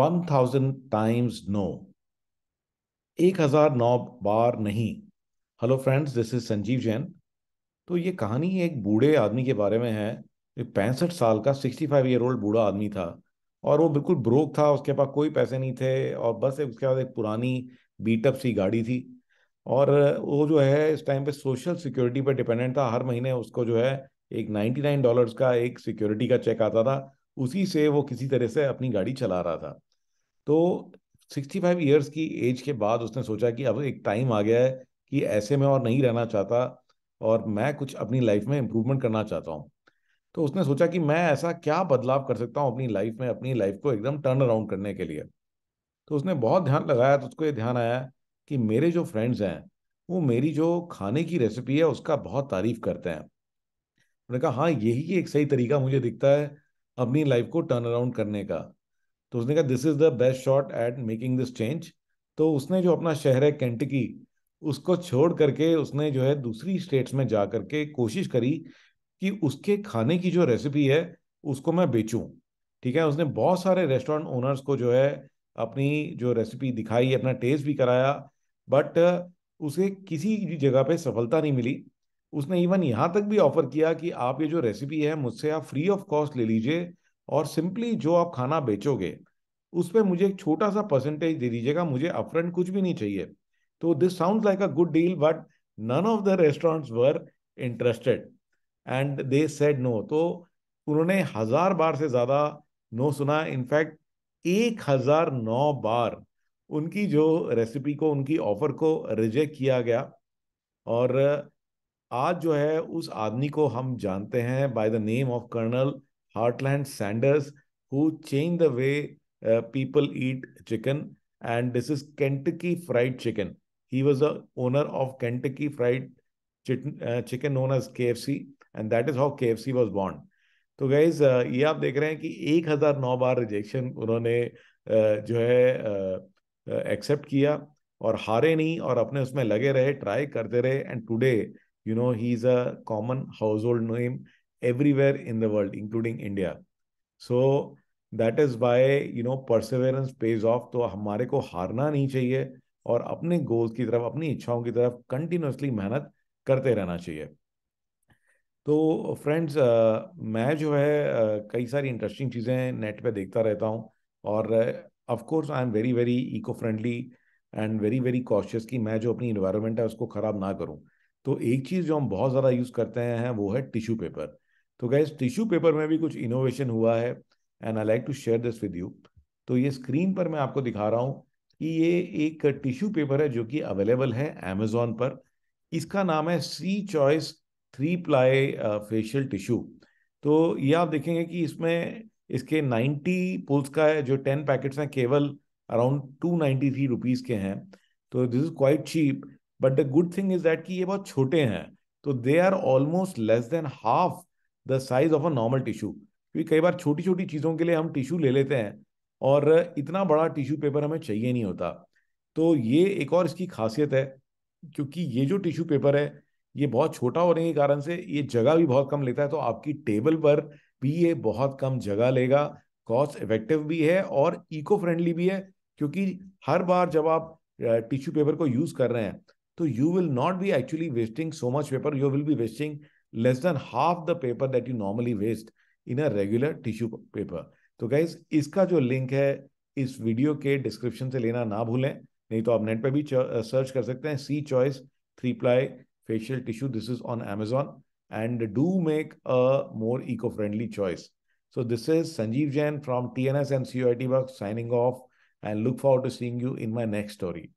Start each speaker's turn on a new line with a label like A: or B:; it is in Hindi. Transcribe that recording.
A: वन थाउजेंड टाइम्स नो एक हजार नौ बार नहीं hello friends this is Sanjeev Jain तो ये कहानी एक बूढ़े आदमी के बारे में है पैंसठ साल का सिक्सटी फाइव ईयर ओल्ड बूढ़ा आदमी था और वो बिल्कुल ब्रोक था उसके पास कोई पैसे नहीं थे और बस एक उसके बाद एक पुरानी बीटअप सी गाड़ी थी और वो जो है इस टाइम पे सोशल सिक्योरिटी पे डिपेंडेंट था हर महीने उसको जो है एक नाइन्टी नाइन डॉलर का एक सिक्योरिटी का चेक आता था उसी से वो किसी तरह से अपनी गाड़ी चला रहा था तो सिक्सटी फाइव ईयर्स की एज के बाद उसने सोचा कि अब एक टाइम आ गया है कि ऐसे में और नहीं रहना चाहता और मैं कुछ अपनी लाइफ में इम्प्रूवमेंट करना चाहता हूँ तो उसने सोचा कि मैं ऐसा क्या बदलाव कर सकता हूँ अपनी लाइफ में अपनी लाइफ को एकदम टर्न अराउंड करने के लिए तो उसने बहुत ध्यान लगाया तो उसको ये ध्यान आया कि मेरे जो फ्रेंड्स हैं वो मेरी जो खाने की रेसिपी है उसका बहुत तारीफ करते हैं उन्होंने कहा हाँ यही एक सही तरीका मुझे दिखता है अपनी लाइफ को टर्न अराउंड करने का तो उसने कहा this is the best shot at making this change तो उसने जो अपना शहर है कैंटकी उसको छोड़ करके उसने जो है दूसरी स्टेट्स में जा करके कोशिश करी कि उसके खाने की जो रेसिपी है उसको मैं बेचूं ठीक है उसने बहुत सारे रेस्टोरेंट ओनर्स को जो है अपनी जो रेसिपी दिखाई अपना टेस्ट भी कराया बट uh, उसे किसी जगह पे सफलता नहीं मिली उसने इवन यहाँ तक भी ऑफर किया कि आप ये जो रेसिपी है मुझसे आप फ्री ऑफ कॉस्ट ले लीजिए और सिंपली जो आप खाना बेचोगे उस पर मुझे एक छोटा सा परसेंटेज दे दीजिएगा मुझे अपफ्रंट कुछ भी नहीं चाहिए तो this sound like a good deal but none of the restaurants were interested and they said no तो उन्होंने हजार बार से ज्यादा नो सुना इनफैक्ट एक हजार नौ बार उनकी जो रेसिपी को उनकी ऑफर को रिजेक्ट किया गया और आज जो है उस आदमी को हम जानते हैं by the name of colonel heartland sanders who changed the way uh, people eat chicken and this is kentucky fried chicken he was a owner of kentucky fried chicken known as K F C and that is how K F C was बॉन्ड तो गाइज uh, ये आप देख रहे हैं कि एक हजार नौ बार रिजेक्शन उन्होंने uh, जो है एक्सेप्ट uh, किया और हारे नहीं और अपने उसमें लगे रहे ट्राई करते रहे and today you know he is a common household name everywhere in the world, including India. So that is by you know perseverance pays of तो हमारे को हारना नहीं चाहिए और अपने गोल्स की तरफ अपनी इच्छाओं की तरफ कंटिन्यूसली मेहनत करते रहना चाहिए तो फ्रेंड्स मैं जो है कई सारी इंटरेस्टिंग चीज़ें नेट पे देखता रहता हूँ और of course I am very very eco friendly and very very cautious कि मैं जो अपनी इन्वायरमेंट है उसको ख़राब ना करूँ तो एक चीज़ जो हम बहुत ज़्यादा यूज़ करते हैं वो है टिश्यू पेपर तो गैस टिश्यू पेपर में भी कुछ इनोवेशन हुआ है and I like to share this with you तो ये स्क्रीन पर मैं आपको दिखा रहा हूँ कि ये एक टिश्यू पेपर है जो कि अवेलेबल है अमेजोन पर इसका नाम है C choice three ply facial tissue तो ये आप देखेंगे कि इसमें इसके 90 पुल्स का है जो 10 पैकेट्स हैं केवल around two ninety three rupees के हैं तो this is quite cheap but the good thing is that कि ये बहुत छोटे हैं तो they are almost less than half the size of a normal tissue क्योंकि कई बार छोटी छोटी चीज़ों के लिए हम टिश्यू ले लेते हैं और इतना बड़ा टिश्यू पेपर हमें चाहिए नहीं होता तो ये एक और इसकी खासियत है क्योंकि ये जो टिश्यू पेपर है ये बहुत छोटा होने के कारण से ये जगह भी बहुत कम लेता है तो आपकी टेबल पर भी ये बहुत कम जगह लेगा कॉस्ट इफेक्टिव भी है और इको फ्रेंडली भी है क्योंकि हर बार जब आप टिश्यू पेपर को यूज़ कर रहे हैं तो you will not be actually wasting so much paper you will be wasting less than half the paper that you normally waste in a regular tissue paper. So guys, iska jo link hai is video ke description se lena na bhule. Nahi to aap net pe bhi search kar sakte hain. See choice three ply facial tissue. This is on Amazon and do make a more eco-friendly choice. So this is Sanjeev Jain from TNS and CUIT box signing off and look forward to seeing you in my next story.